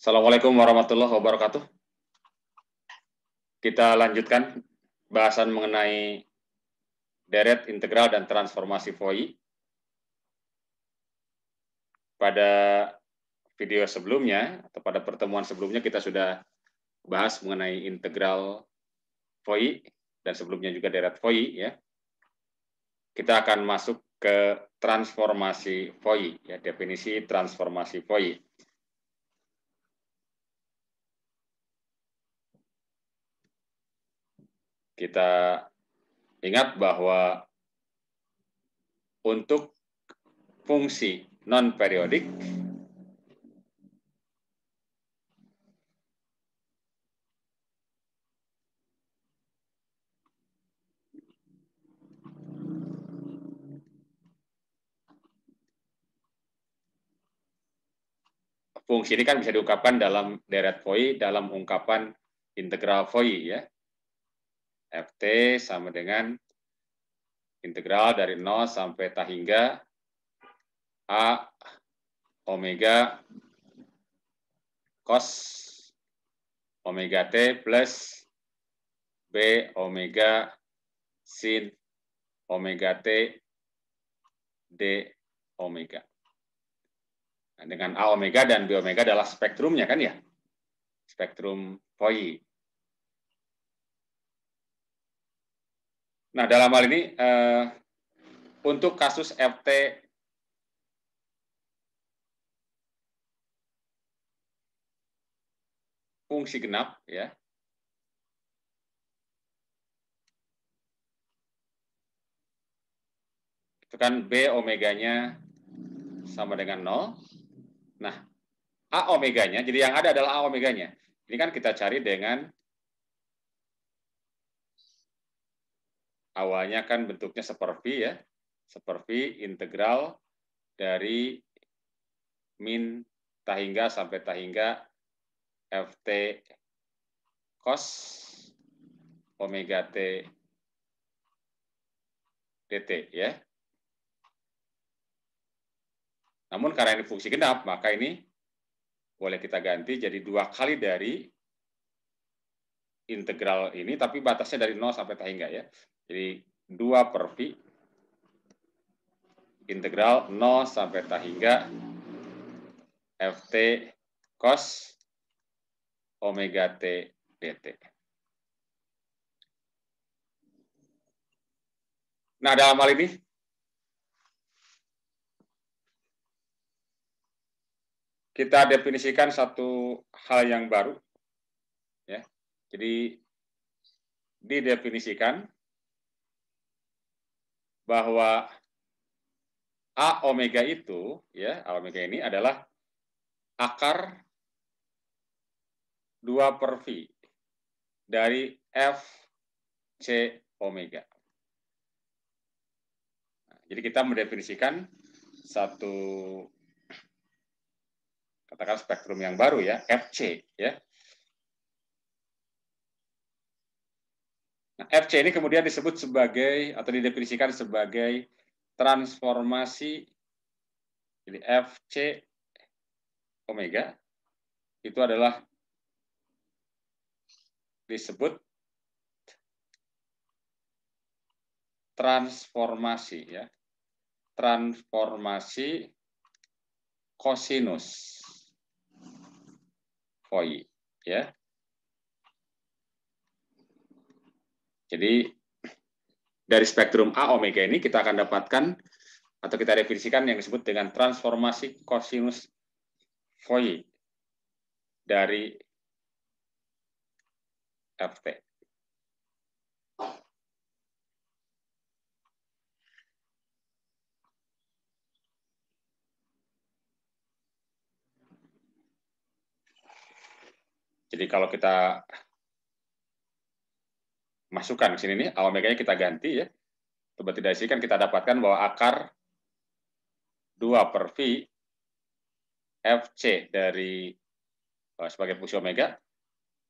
Assalamualaikum warahmatullahi wabarakatuh. Kita lanjutkan bahasan mengenai deret integral dan transformasi FOI. Pada video sebelumnya atau pada pertemuan sebelumnya kita sudah bahas mengenai integral FOI, dan sebelumnya juga deret FOI. ya. Kita akan masuk ke transformasi FOI, ya, definisi transformasi FOI. kita ingat bahwa untuk fungsi non periodik fungsi ini kan bisa diungkapkan dalam deret foi dalam ungkapan integral foi ya ft sama dengan integral dari 0 sampai tak hingga a omega cos omega t plus b omega sin omega t d omega. Nah, dengan a omega dan b omega adalah spektrumnya kan ya? Spektrum Fourier. Nah, dalam hal ini eh, untuk kasus FT fungsi genap ya. Itu kan B omeganya sama dengan 0. Nah, A omeganya, jadi yang ada adalah A omeganya. Ini kan kita cari dengan awalnya kan bentuknya seperti ya, seperti integral dari min tahingga sampai tahingga ft cos omega t dt ya. Namun karena ini fungsi genap, maka ini boleh kita ganti jadi dua kali dari integral ini, tapi batasnya dari 0 sampai tahingga ya. Jadi 2 per v integral 0 sampai tak hingga ft cos omega t dt. Nah, dalam hal ini kita definisikan satu hal yang baru ya. Jadi didefinisikan bahwa A omega itu ya A omega ini adalah akar 2 per V dari F C omega. Nah, jadi kita mendefinisikan satu katakan spektrum yang baru ya, FC ya. Nah, FC ini kemudian disebut sebagai atau didefinisikan sebagai transformasi jadi FC omega itu adalah disebut transformasi ya transformasi kosinus koi ya Jadi dari spektrum A omega ini kita akan dapatkan atau kita definisikan yang disebut dengan transformasi kosinus Fourier dari FT. Jadi kalau kita masukkan ke sini nih, A omeganya kita ganti ya. Coba tidak kan kita dapatkan bahwa akar 2 per V FC dari eh, sebagai fungsi omega,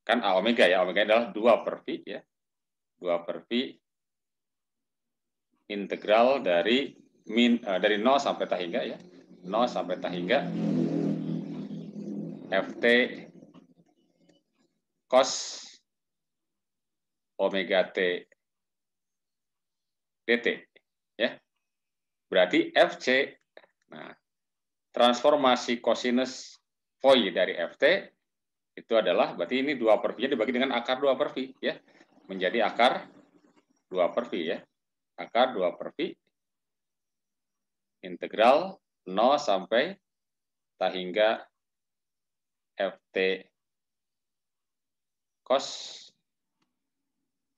kan A omega ya, omega adalah 2 per V ya. 2 per V integral dari min uh, dari 0 sampai tak hingga ya. 0 sampai tak hingga ft cos omega T dt. Ya. Berarti FC, nah, transformasi kosinus phi dari FT itu adalah, berarti ini dua per V-nya dibagi dengan akar dua per V. Ya. Menjadi akar dua per V. Ya. Akar dua per V integral 0 sampai tak hingga FT cos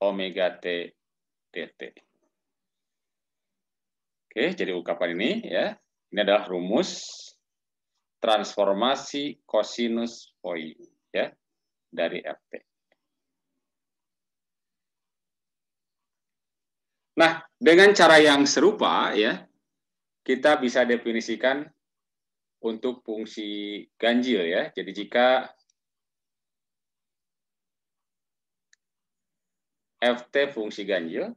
omega t dt. Oke, jadi ungkapan ini ya. Ini adalah rumus transformasi kosinus poi ya dari ft. Nah, dengan cara yang serupa ya, kita bisa definisikan untuk fungsi ganjil ya. Jadi jika FT fungsi ganjil.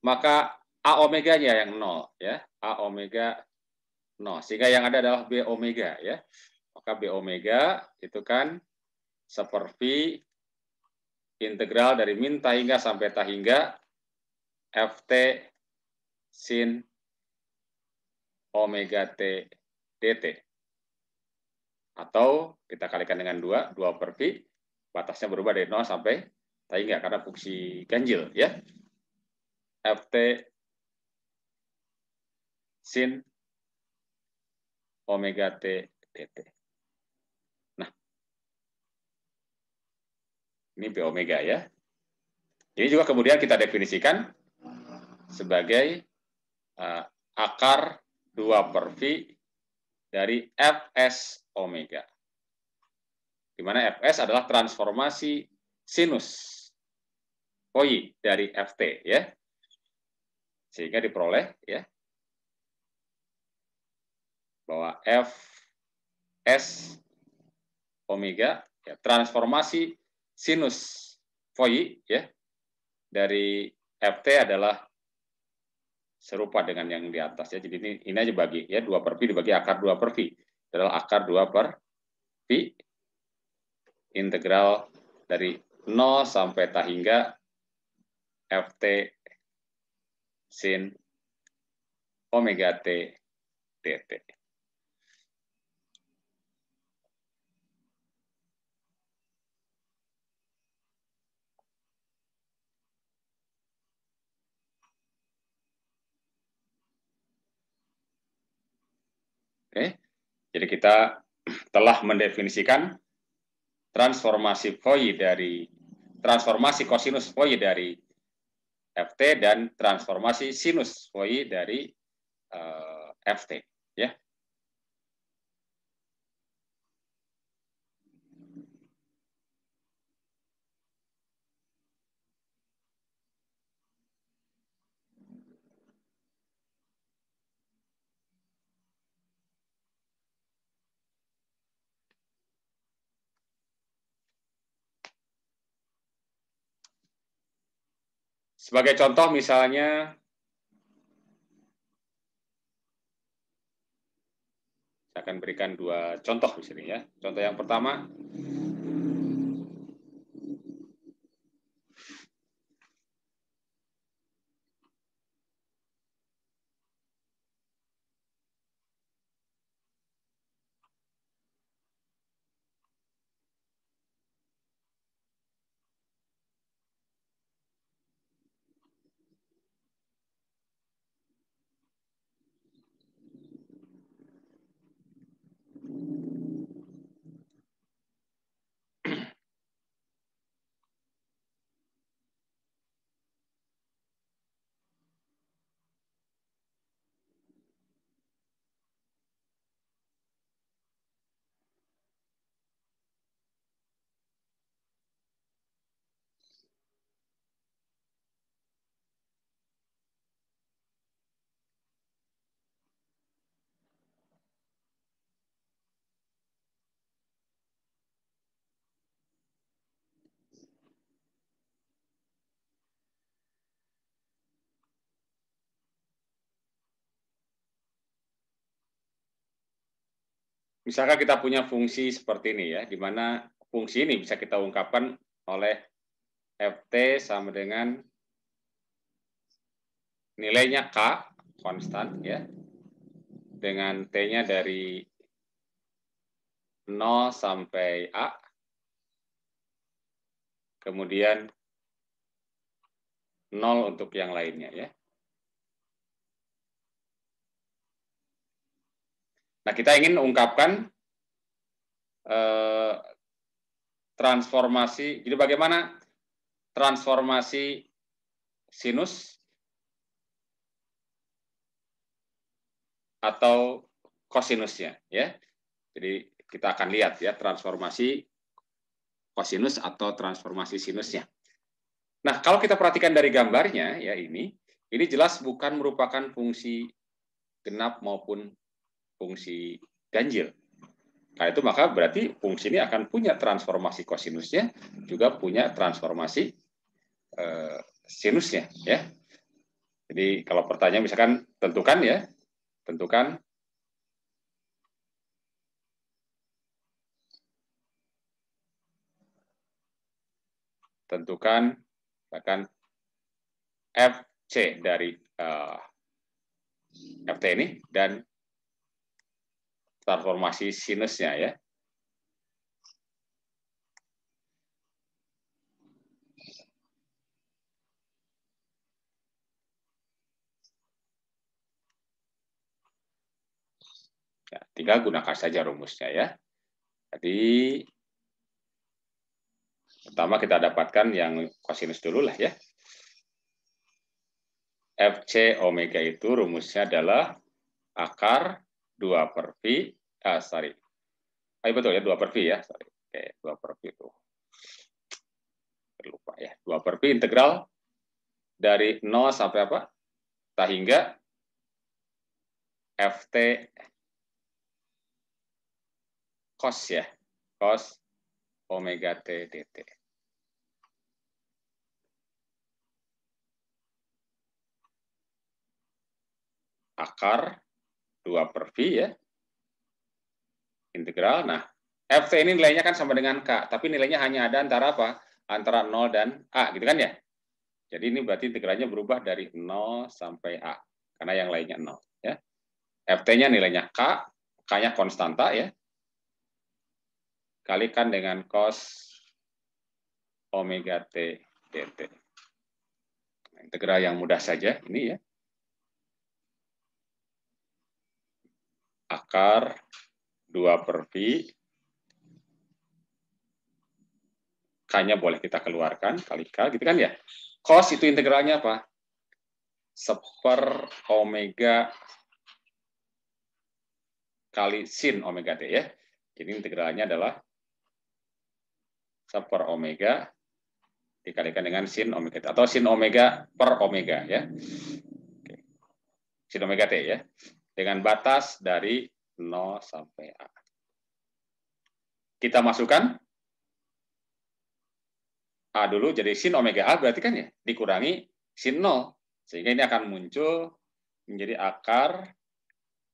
Maka A omeganya yang 0 ya, A omega 0. Sehingga yang ada adalah B omega ya. Maka B omega itu kan seperti integral dari min hingga sampai hingga FT sin omega T dt. Atau kita kalikan dengan 2, 2 per pi, batasnya berubah dari 0 sampai tadi nggak karena fungsi ganjil ya. FT sin omega t dt. Nah, ini p omega ya. Ini juga kemudian kita definisikan sebagai eh, akar 2 per V dari Fs omega. Di mana Fs adalah transformasi sinus koi dari Ft ya. Sehingga diperoleh ya bahwa FS omega ya, transformasi sinus voi, ya dari FT adalah serupa dengan yang di atas ya. Jadi ini ini aja bagi ya dua per pi dibagi akar dua per pi adalah akar 2 per pi integral dari 0 sampai tak hingga ft sin omega t dt. Oke. Eh? Okay. Jadi kita telah mendefinisikan transformasi Fourier dari transformasi kosinus Fourier dari FT dan transformasi sinus Fourier dari uh, eh, FT. Sebagai contoh misalnya saya akan berikan dua contoh di sini ya. Contoh yang pertama Misalkan kita punya fungsi seperti ini ya, di mana fungsi ini bisa kita ungkapkan oleh FT sama dengan nilainya K konstan ya dengan T-nya dari 0 sampai A kemudian 0 untuk yang lainnya ya Nah, kita ingin ungkapkan eh, transformasi. Jadi bagaimana transformasi sinus atau kosinusnya, ya. Jadi kita akan lihat ya transformasi kosinus atau transformasi sinusnya. Nah, kalau kita perhatikan dari gambarnya ya ini, ini jelas bukan merupakan fungsi genap maupun fungsi ganjil. Nah itu maka berarti fungsi ini akan punya transformasi kosinusnya, juga punya transformasi eh, sinusnya. ya. Jadi kalau pertanyaan misalkan tentukan ya, tentukan tentukan bahkan FC dari uh, eh, FT ini dan transformasi sinusnya ya. Ya, tinggal gunakan saja rumusnya ya. Jadi pertama kita dapatkan yang kosinus dulu lah ya. FC omega itu rumusnya adalah akar 2 per pi ah, sorry. ah iya, betul ya, dua per V ya. Sorry. Oke, dua per V itu. Terlupa ya. dua per V integral dari nol sampai apa? Tak hingga FT cos ya. Cos omega T dt. Akar dua per V ya integral. Nah, ft ini nilainya kan sama dengan k, tapi nilainya hanya ada antara apa? Antara 0 dan a, gitu kan ya? Jadi ini berarti integralnya berubah dari 0 sampai a, karena yang lainnya 0. Ya. ft-nya nilainya k, k-nya konstanta ya. Kalikan dengan cos omega t dt. Nah, integral yang mudah saja ini ya. Akar 2 per V. K-nya boleh kita keluarkan, kali K, gitu kan ya. Cos itu integralnya apa? Seper omega kali sin omega T ya. Jadi integralnya adalah seper omega dikalikan dengan sin omega T. Atau sin omega per omega ya. Sin omega T ya. Dengan batas dari 0 sampai A. Kita masukkan A dulu, jadi sin omega A berarti kan ya, dikurangi sin 0. Sehingga ini akan muncul menjadi akar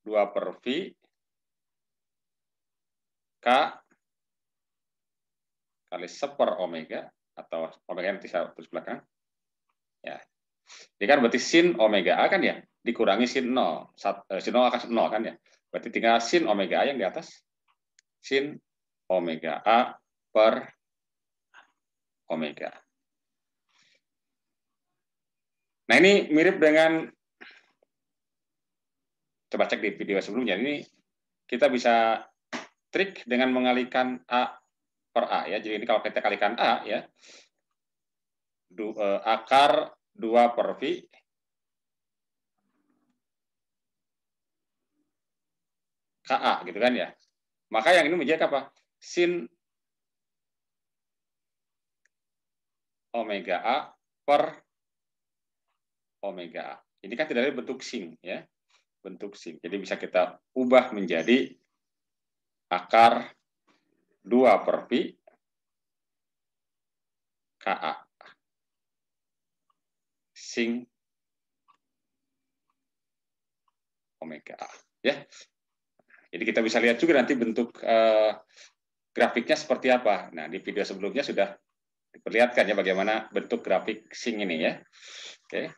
2 per V K kali seper omega atau omega nanti saya tulis belakang. Ya. Ini kan berarti sin omega A kan ya? dikurangi sin 0. Eh, sin 0 akan 0 kan ya. Berarti tinggal sin omega A yang di atas. Sin omega A per omega. Nah ini mirip dengan, coba cek di video sebelumnya, ini kita bisa trik dengan mengalihkan A per A. ya. Jadi ini kalau kita kalikan A, ya eh, akar 2 per V KA gitu kan ya. Maka yang ini menjadi apa? Sin omega A per omega A. Ini kan tidak ada bentuk sin ya. Bentuk sin Jadi bisa kita ubah menjadi akar 2 per pi KA. sin omega A. Ya, jadi kita bisa lihat juga nanti bentuk uh, grafiknya seperti apa. Nah, di video sebelumnya sudah diperlihatkan ya bagaimana bentuk grafik sing ini ya. Oke.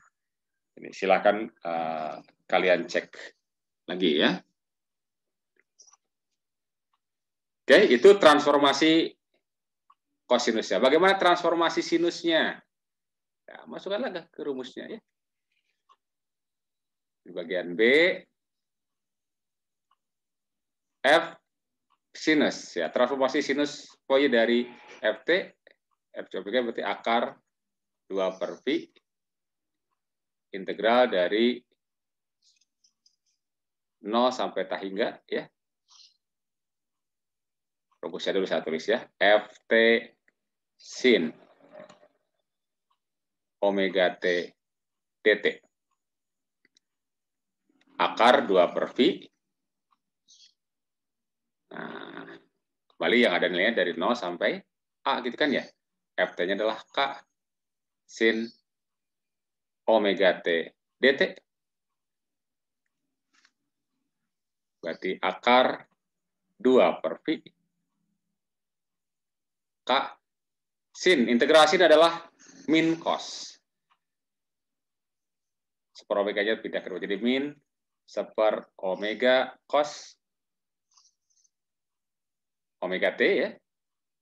Ini silakan uh, kalian cek lagi ya. Oke, itu transformasi kosinusnya. Bagaimana transformasi sinusnya? Ya, masukkanlah ke rumusnya ya. Di bagian B, F sinus ya transformasi sinus poi dari ft f coba berarti akar 2 per pi integral dari 0 sampai tak hingga ya rumusnya dulu saya tulis ya ft sin omega t dt akar 2 per pi Nah, kembali yang ada nilainya dari 0 sampai A gitu kan ya. FT-nya adalah K sin omega T dt. Berarti akar 2 per V. K sin integrasi adalah min cos. Seper omeganya pindah ke dua. Jadi min seper omega cos omega T ya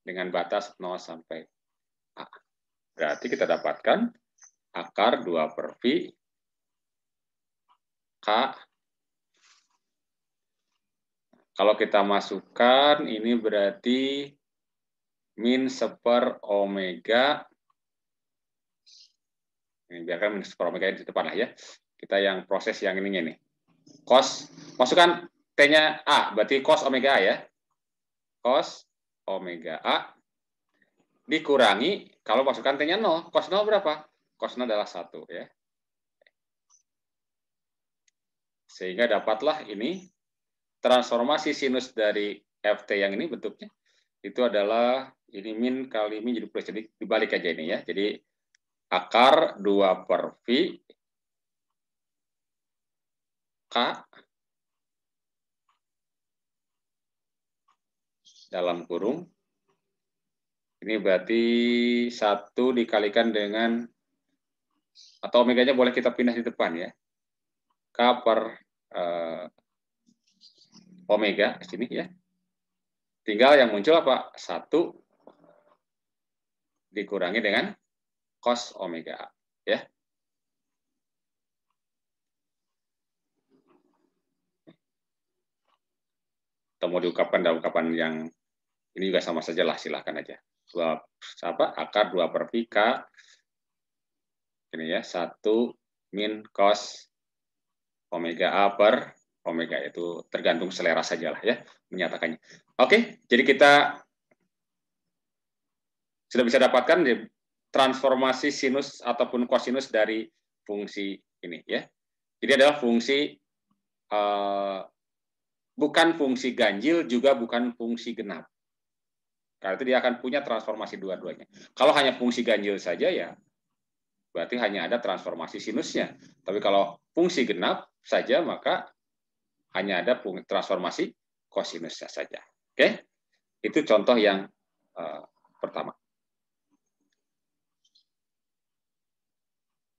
dengan batas 0 sampai A. Berarti kita dapatkan akar 2 per v K. Kalau kita masukkan, ini berarti min seper omega. Ini biarkan min seper omega di depan lah ya. Kita yang proses yang ininya nih. Kos masukkan T-nya A, berarti kos omega A ya cos omega A dikurangi kalau masukkan T-nya 0. Cos 0 berapa? Cos 0 adalah 1 ya. Sehingga dapatlah ini transformasi sinus dari FT yang ini bentuknya itu adalah ini min kali min jadi plus. Jadi dibalik aja ini ya. Jadi akar 2 per V K dalam kurung. Ini berarti satu dikalikan dengan, atau omeganya boleh kita pindah di depan ya. K per eh, omega, sini ya. Tinggal yang muncul apa? satu dikurangi dengan cos omega Ya. atau mau diungkapkan dalam ungkapan yang ini juga sama saja lah, silahkan aja. Dua, apa, akar dua per pi K, ini ya, satu min cos omega A per omega itu tergantung selera saja lah ya menyatakannya. Oke, jadi kita sudah bisa dapatkan transformasi sinus ataupun kosinus dari fungsi ini ya. Jadi adalah fungsi uh, bukan fungsi ganjil juga bukan fungsi genap. Karena itu dia akan punya transformasi dua-duanya. Kalau hanya fungsi ganjil saja ya berarti hanya ada transformasi sinusnya. Tapi kalau fungsi genap saja maka hanya ada transformasi kosinusnya saja. Oke? Itu contoh yang uh, pertama.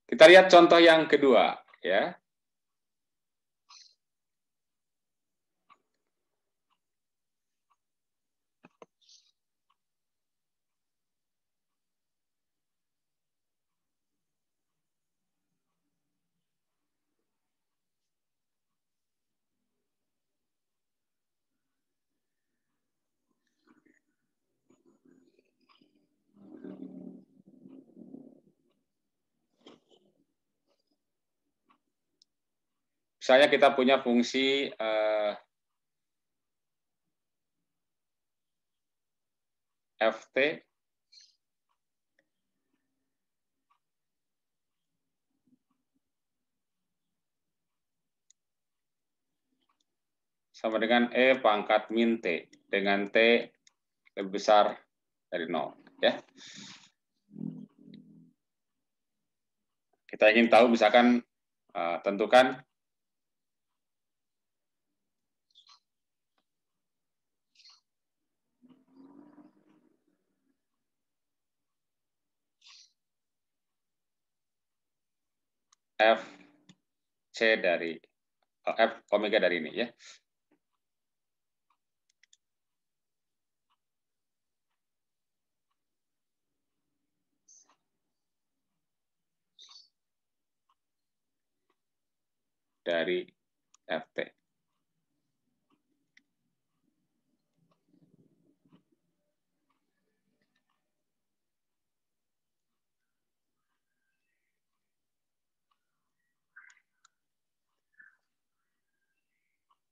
Kita lihat contoh yang kedua ya. Misalnya kita punya fungsi uh, eh, ft sama dengan E pangkat min T dengan T lebih besar dari nol Ya. Kita ingin tahu misalkan eh, tentukan f c dari oh, f omega dari ini ya. dari FT.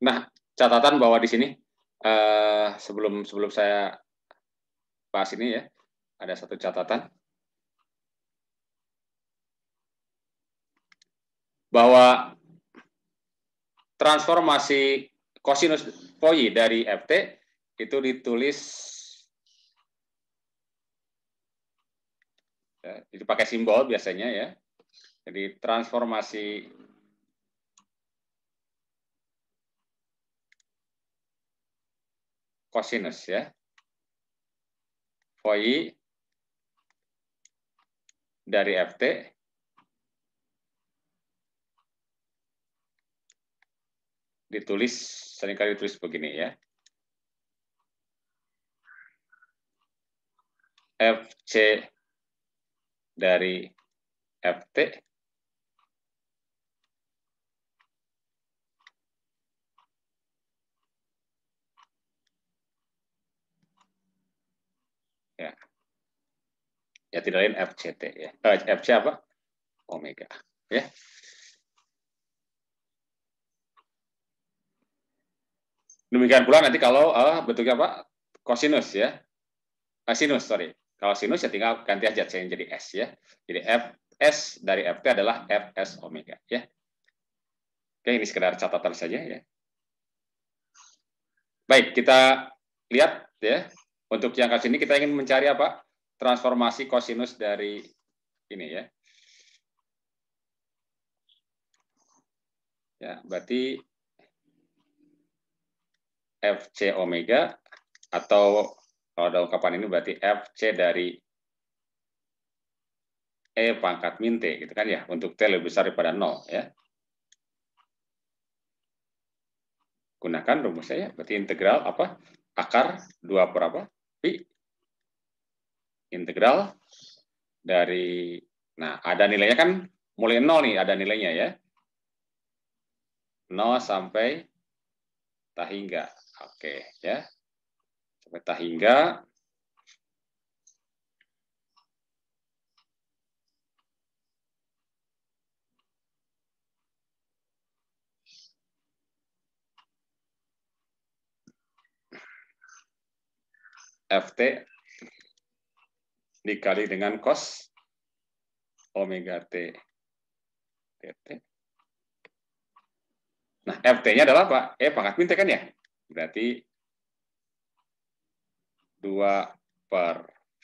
Nah, catatan bahwa di sini uh, sebelum sebelum saya bahas ini ya, ada satu catatan bahwa transformasi kosinus poi dari ft itu ditulis ya, itu pakai simbol biasanya ya. Jadi transformasi kosinus ya. Foi dari FT ditulis seringkali ditulis begini ya. FC dari FT ya tidak lain FCT ya. Eh, FC apa? Omega ya. Demikian pula nanti kalau uh, bentuknya apa? Kosinus ya. Uh, sinus, sorry. Kalau sinus ya tinggal ganti aja C jadi S ya. Jadi F S dari FT adalah f s omega ya. Oke, ini sekedar catatan saja ya. Baik, kita lihat ya. Untuk yang kasus ini kita ingin mencari apa? transformasi kosinus dari ini ya. Ya, berarti FC omega atau kalau ada ungkapan ini berarti FC dari E pangkat min T gitu kan ya untuk T lebih besar daripada 0 ya. Gunakan rumusnya ya, berarti integral apa? Akar 2 per apa? Pi integral dari nah ada nilainya kan mulai nol nih ada nilainya ya nol sampai tak hingga oke ya sampai tak hingga FT dikali dengan cos omega t dt. Nah, FT-nya adalah apa? E pangkat min kan ya? Berarti 2 per V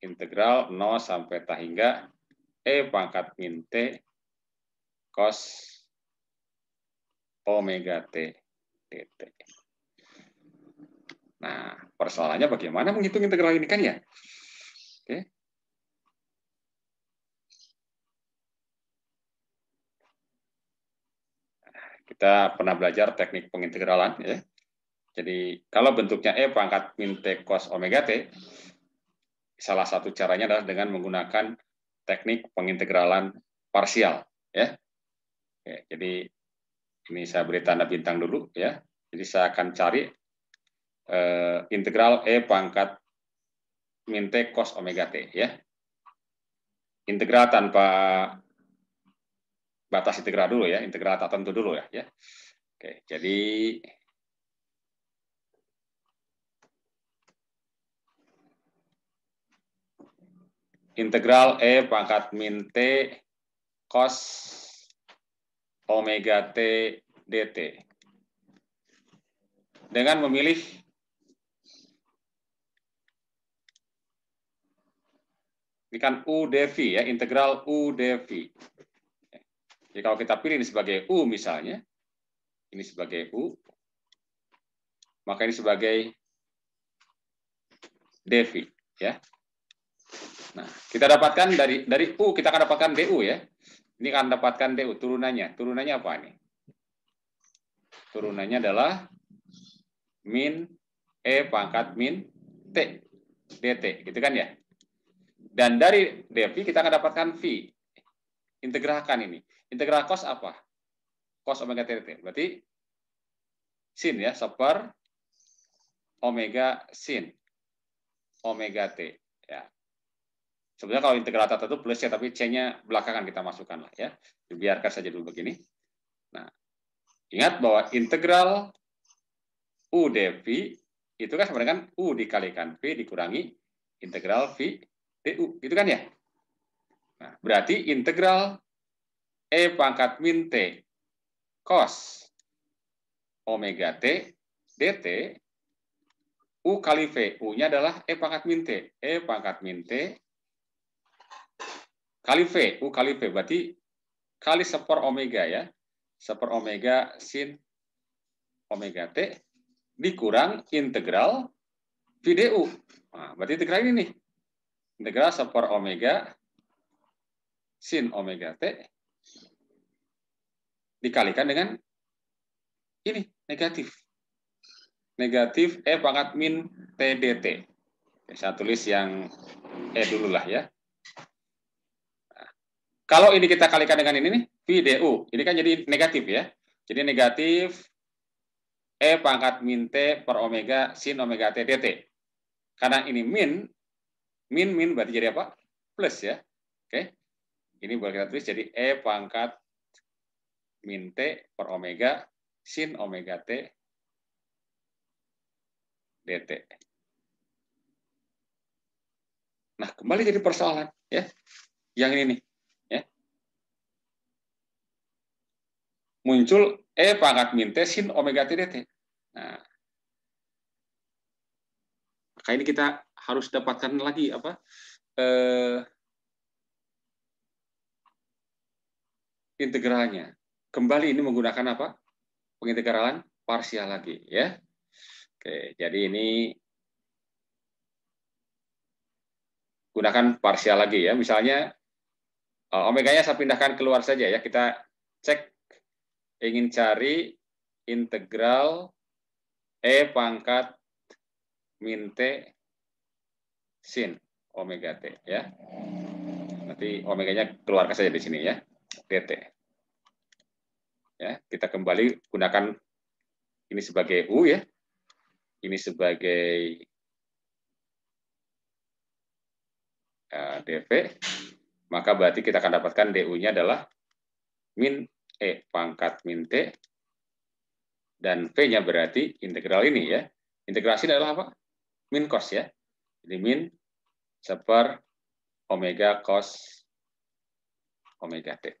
integral 0 sampai tak hingga E pangkat min T cos omega T dt. Nah, persoalannya bagaimana menghitung integral ini kan ya? Oke. Kita pernah belajar teknik pengintegralan ya. Jadi kalau bentuknya E pangkat min T cos omega T, salah satu caranya adalah dengan menggunakan teknik pengintegralan parsial ya. Oke, jadi ini saya beri tanda bintang dulu ya. Jadi saya akan cari eh, integral E pangkat min T cos omega T. ya Integral tanpa batas integral dulu ya, integral tak tentu dulu ya. ya. Oke, jadi integral E pangkat min T cos omega T dt. Dengan memilih Ini kan U devi ya, integral U devi. Jadi kalau kita pilih ini sebagai U misalnya, ini sebagai U, maka ini sebagai devi ya. Nah, kita dapatkan dari dari U kita akan dapatkan DU ya. Ini akan dapatkan DU turunannya. Turunannya apa ini Turunannya adalah min E pangkat min T dt gitu kan ya. Dan dari DEVI kita akan dapatkan V. Integrakan ini. Integral cos apa? Cos omega TT. Berarti sin ya, Super omega sin omega t ya. Sebenarnya kalau integral tata itu plus ya, tapi c-nya belakangan kita masukkan lah ya. Biarkan saja dulu begini. Nah, ingat bahwa integral u dv itu kan sebenarnya kan u dikalikan v dikurangi integral v DU, gitu kan ya? Nah, berarti integral E pangkat min T cos omega T dt U kali V. U-nya adalah E pangkat min T. E pangkat min T kali V. U kali V. Berarti kali seper omega ya. Seper omega sin omega T dikurang integral VDU. Nah, berarti integral ini nih integral 1 per omega sin omega t dikalikan dengan ini negatif. Negatif E pangkat min T dt. Saya tulis yang E dulu lah ya. kalau ini kita kalikan dengan ini nih, VDU. Ini kan jadi negatif ya. Jadi negatif E pangkat min T per omega sin omega T dt. Karena ini min, Min min berarti jadi apa? Plus ya. Oke. Ini boleh kita tulis jadi E pangkat min T per omega sin omega T dt. Nah, kembali jadi persoalan ya. Yang ini nih, ya. Muncul E pangkat min T sin omega T dt. Nah, maka ini kita harus dapatkan lagi apa eh, integralnya. Kembali ini menggunakan apa? Pengintegralan parsial lagi, ya. Oke, jadi ini gunakan parsial lagi ya. Misalnya eh, omeganya saya pindahkan keluar saja ya. Kita cek ingin cari integral e pangkat min t sin omega t ya. Nanti omeganya keluarkan saja di sini ya, dt. Ya, kita kembali gunakan ini sebagai u ya. Ini sebagai eh, dv, maka berarti kita akan dapatkan du-nya adalah min e pangkat min t dan v nya berarti integral ini ya. Integrasi adalah apa? Min cos ya min seper omega cos omega t.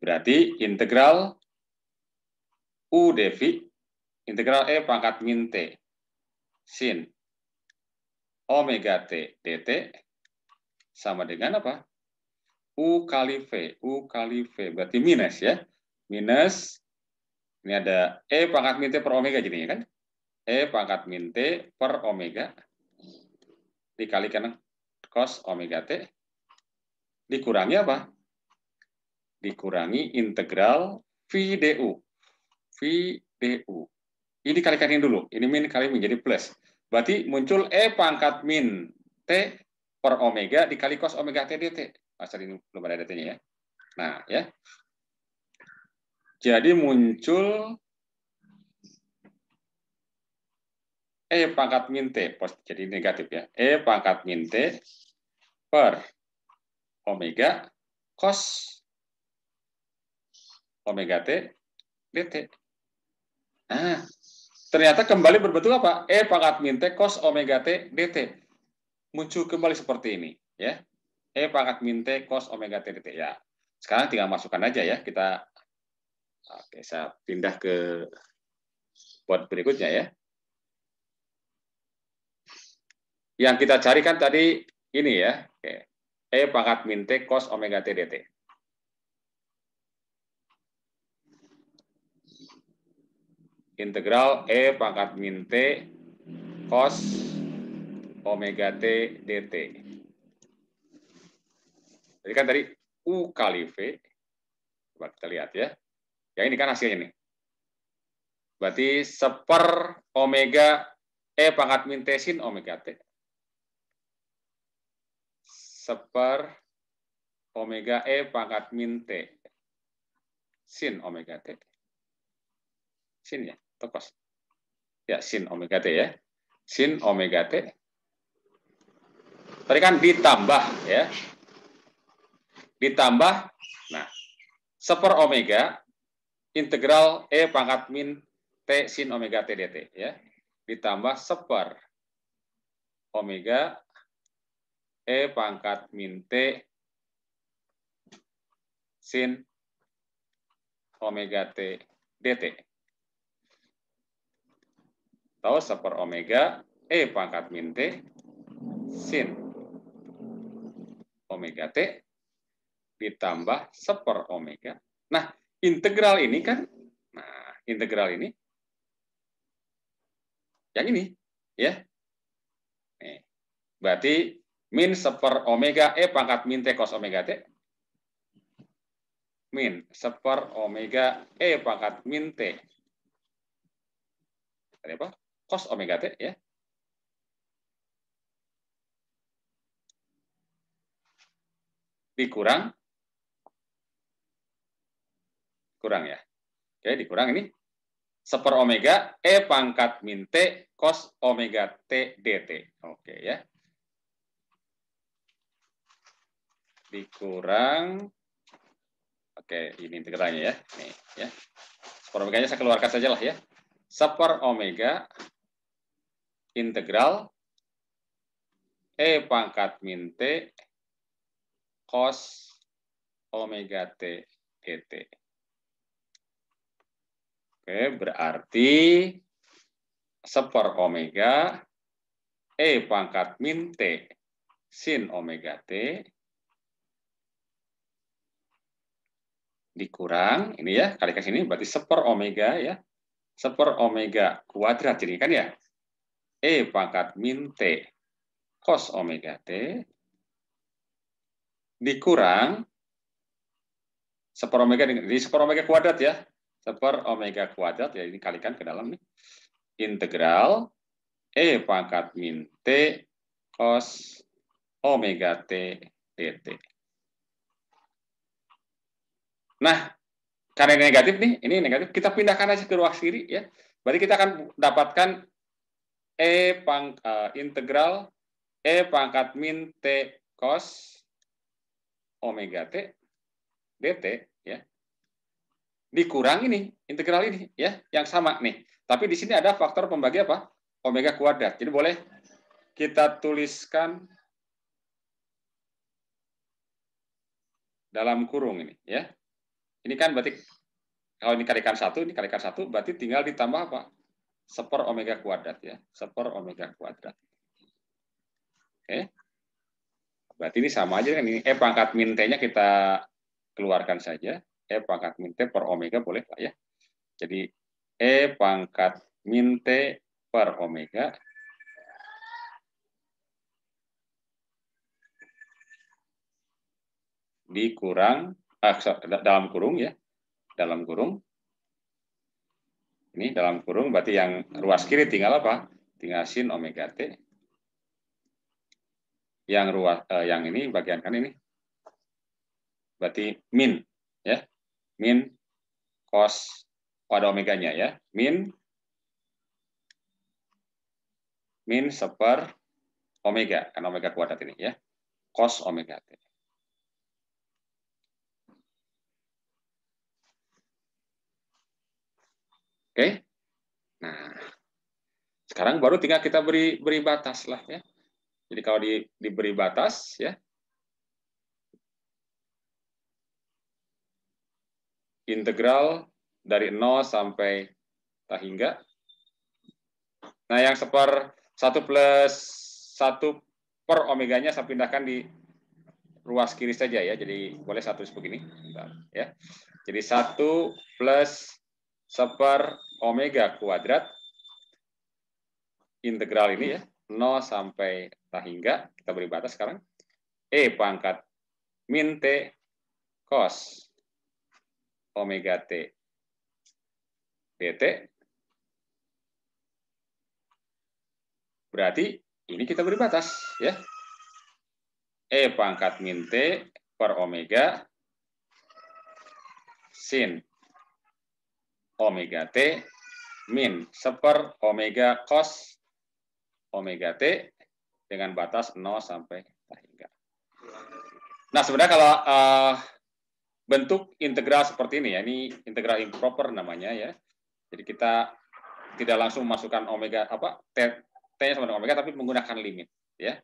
Berarti integral U dv integral E pangkat min T sin omega T dt sama dengan apa? U kali V, U kali V. Berarti minus ya. Minus, ini ada E pangkat min T per omega jadinya kan? E pangkat min T per omega dikalikan cos omega T dikurangi apa? Dikurangi integral V du. V du. Ini dikalikan ini dulu. Ini min kali menjadi plus. Berarti muncul E pangkat min T per omega dikali cos omega T dt. Pasal ini belum ada datanya ya. Nah, ya. Jadi muncul E pangkat min T, jadi negatif ya. E pangkat min T per omega cos omega T dt. Nah, ternyata kembali berbentuk apa? E pangkat min T cos omega T dt. Muncul kembali seperti ini. ya E pangkat min T cos omega T dt. Ya. Sekarang tinggal masukkan aja ya. Kita Oke, saya pindah ke buat berikutnya ya. Yang kita carikan tadi ini ya, E pangkat min T cos omega T dt. Integral E pangkat min T cos omega T dt. Jadi kan tadi U kali V, coba kita lihat ya. Yang ini kan hasilnya nih. Berarti seper omega E pangkat min T sin omega T seper omega E pangkat min T. Sin omega T. Sin ya, tepas. Ya, sin omega T ya. Sin omega T. Tadi kan ditambah ya. Ditambah, nah, seper omega integral E pangkat min T sin omega T dt ya. Ditambah seper omega E pangkat min T sin omega T dt. Atau seper omega E pangkat min T sin omega T ditambah seper omega. Nah, integral ini kan, nah, integral ini yang ini, ya. berarti min seper omega E pangkat min T cos omega T. Min seper omega E pangkat min T. Tadi apa? Cos omega T ya. Dikurang. Kurang ya. Oke, dikurang ini. Seper omega E pangkat min T cos omega T dt. Oke ya. dikurang Oke, ini integralnya ya. Nih, ya. Spor omeganya saya keluarkan saja lah ya. super omega integral E pangkat min T cos omega T dt. Oke, berarti super omega E pangkat min T sin omega T dikurang ini ya kali ke sini berarti seper omega ya seper omega kuadrat ini kan ya e pangkat min t cos omega t dikurang seper omega di seper omega kuadrat ya seper omega kuadrat ya ini kalikan ke dalam nih integral e pangkat min t cos omega t dt Nah, karena ini negatif nih, ini negatif, kita pindahkan aja ke ruas kiri ya. Berarti kita akan dapatkan E pang, uh, integral E pangkat min T cos omega T dt ya. Dikurang ini, integral ini ya, yang sama nih. Tapi di sini ada faktor pembagi apa? Omega kuadrat. Jadi boleh kita tuliskan dalam kurung ini ya ini kan berarti kalau ini kalikan satu, ini kalikan satu, berarti tinggal ditambah apa? Seper omega kuadrat ya, seper omega kuadrat. Oke, berarti ini sama aja kan ini e eh, pangkat min t-nya kita keluarkan saja, e eh, pangkat min t per omega boleh pak ya. Jadi e eh, pangkat min t per omega dikurang dalam kurung ya, dalam kurung. Ini dalam kurung berarti yang ruas kiri tinggal apa? Tinggal sin omega t. Yang ruas eh, yang ini bagian kan ini. Berarti min ya. Min cos pada omeganya ya. Min min seper omega, kan omega kuadrat ini ya. Cos omega t. Oke. Nah, sekarang baru tinggal kita beri beri batas lah ya. Jadi kalau di, diberi batas ya integral dari 0 sampai tak hingga. Nah, yang seper 1 plus 1 per omeganya saya pindahkan di ruas kiri saja ya. Jadi boleh satu begini. Bentar, ya. Jadi 1 plus seper omega kuadrat integral ini ya 0 sampai tak hingga kita beri batas sekarang e pangkat min t cos omega t dt berarti ini kita beri batas ya e pangkat min t per omega sin omega t min seper omega cos omega t dengan batas 0 sampai hingga. Nah, sebenarnya kalau uh, bentuk integral seperti ini ya, ini integral improper namanya ya. Jadi kita tidak langsung memasukkan omega apa t, t sama dengan omega tapi menggunakan limit ya.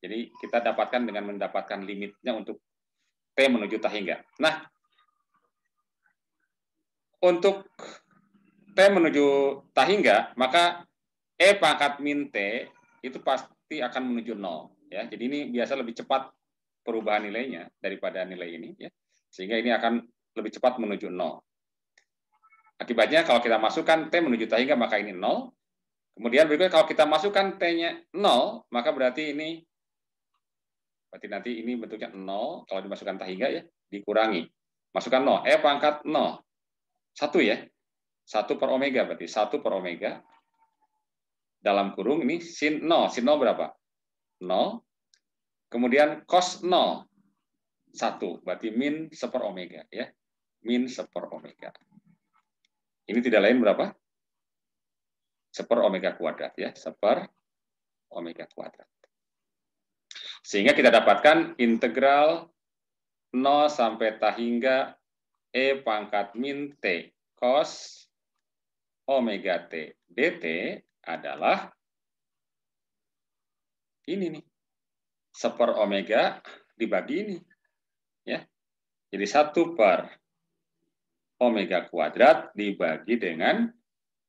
Jadi kita dapatkan dengan mendapatkan limitnya untuk t menuju tak hingga. Nah, untuk T menuju tahingga, maka E pangkat min T itu pasti akan menuju nol. Ya, jadi ini biasa lebih cepat perubahan nilainya daripada nilai ini. Ya. Sehingga ini akan lebih cepat menuju nol. Akibatnya kalau kita masukkan T menuju tahingga, maka ini nol. Kemudian berikutnya kalau kita masukkan T-nya 0, maka berarti ini berarti nanti ini bentuknya nol kalau dimasukkan tahingga ya dikurangi. Masukkan nol E pangkat nol. Satu ya. Satu per omega berarti. Satu per omega dalam kurung ini sin 0. Sin 0 berapa? 0. Kemudian cos 0. 1. Berarti min seper omega. ya Min seper omega. Ini tidak lain berapa? Seper omega kuadrat. ya Seper omega kuadrat. Sehingga kita dapatkan integral 0 sampai tahingga E pangkat min T cos omega T dt adalah ini nih. Seper omega dibagi ini. ya Jadi satu per omega kuadrat dibagi dengan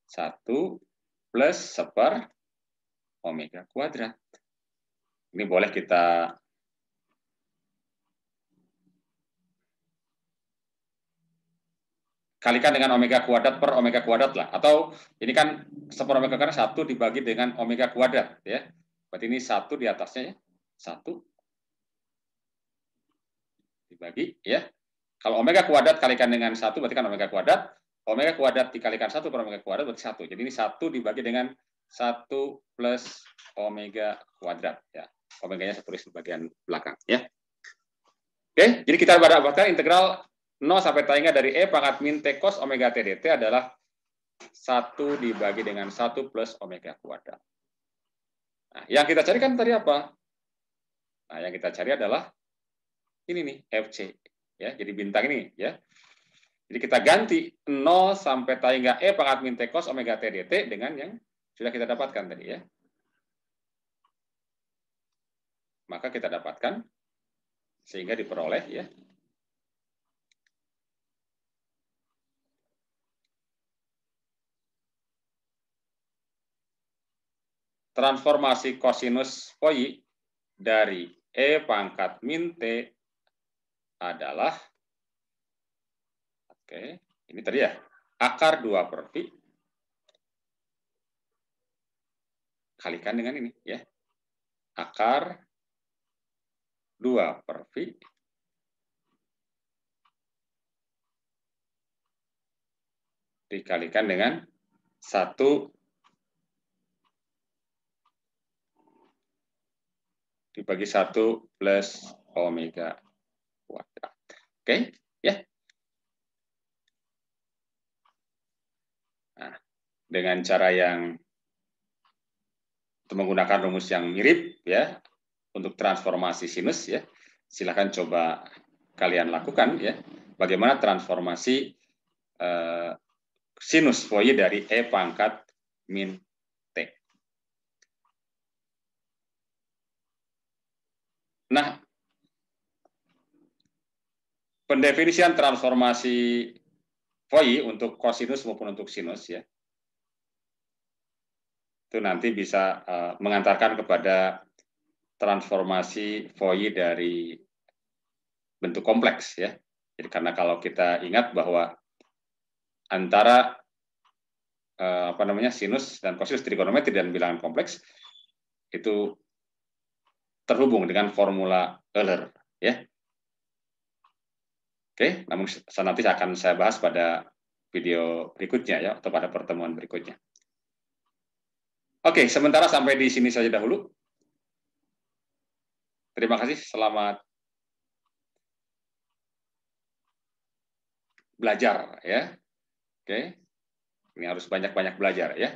satu plus seper omega kuadrat. Ini boleh kita kalikan dengan omega kuadrat per omega kuadrat lah. Atau ini kan seper omega kuadrat satu dibagi dengan omega kuadrat ya. Berarti ini satu di atasnya ya. Satu dibagi ya. Kalau omega kuadrat kalikan dengan satu berarti kan omega kuadrat. Omega kuadrat dikalikan satu per omega kuadrat berarti satu. Jadi ini satu dibagi dengan satu plus omega kuadrat ya. Omeganya satu di bagian belakang ya. Oke, jadi kita pada bahkan integral 0 sampai tanya dari E pangkat min T cos omega T dt adalah 1 dibagi dengan 1 plus omega kuadrat. Nah, yang kita cari kan tadi apa? Nah, yang kita cari adalah ini nih, FC. ya Jadi bintang ini. ya Jadi kita ganti 0 sampai tainya E pangkat min T cos omega T dt dengan yang sudah kita dapatkan tadi. ya Maka kita dapatkan, sehingga diperoleh ya transformasi kosinus poi dari E pangkat min T adalah oke, okay, ini tadi ya, akar 2 per pi kalikan dengan ini ya. Akar 2 per pi dikalikan dengan 1 dibagi satu plus omega kuadrat. Oke, okay? ya. Nah, dengan cara yang menggunakan rumus yang mirip ya untuk transformasi sinus ya. Silakan coba kalian lakukan ya. Bagaimana transformasi eh, sinus Fourier dari e pangkat min Nah, pendefinisian transformasi FOI untuk kosinus maupun untuk sinus ya. Itu nanti bisa uh, mengantarkan kepada transformasi FOI dari bentuk kompleks ya. Jadi karena kalau kita ingat bahwa antara uh, apa namanya sinus dan kosinus trigonometri dan bilangan kompleks itu terhubung dengan formula Euler ya. Oke, namun nanti akan saya bahas pada video berikutnya ya atau pada pertemuan berikutnya. Oke, sementara sampai di sini saja dahulu. Terima kasih, selamat belajar ya. Oke. Ini harus banyak-banyak belajar ya.